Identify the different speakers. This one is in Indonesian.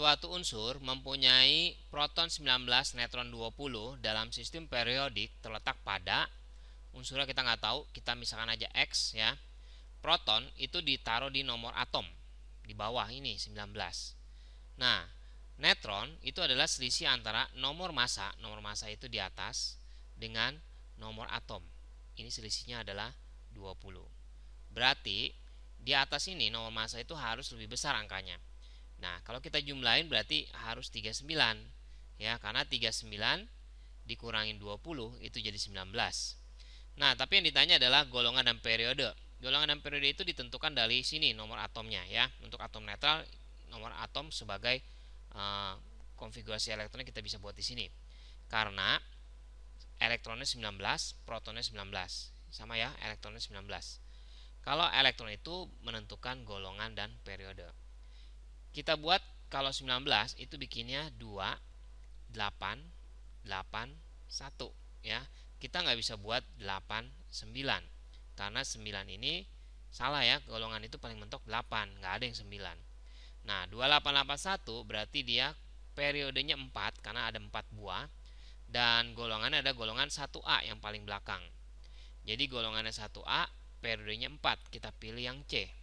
Speaker 1: Suatu unsur mempunyai proton 19, neutron 20 dalam sistem periodik terletak pada unsurnya kita nggak tahu, kita misalkan aja X ya. Proton itu ditaruh di nomor atom di bawah ini 19. Nah, neutron itu adalah selisih antara nomor massa, nomor massa itu di atas dengan nomor atom. Ini selisihnya adalah 20. Berarti di atas ini nomor massa itu harus lebih besar angkanya. Nah, kalau kita jumlahin berarti harus 39. Ya, karena 39 dikurangin 20 itu jadi 19. Nah, tapi yang ditanya adalah golongan dan periode. Golongan dan periode itu ditentukan dari sini nomor atomnya ya. Untuk atom netral nomor atom sebagai uh, konfigurasi elektronnya kita bisa buat di sini. Karena elektronnya 19, protonnya 19. Sama ya, elektronnya 19. Kalau elektron itu menentukan golongan dan periode. Kita buat kalau 19 itu bikinnya 2 8 8 1 ya. Kita nggak bisa buat 8 9 karena 9 ini salah ya, golongan itu paling mentok 8, nggak ada yang 9. Nah, 2881 berarti dia periodenya 4 karena ada 4 buah dan golongannya ada golongan 1A yang paling belakang. Jadi golongannya 1A periodenya 4, kita pilih yang C.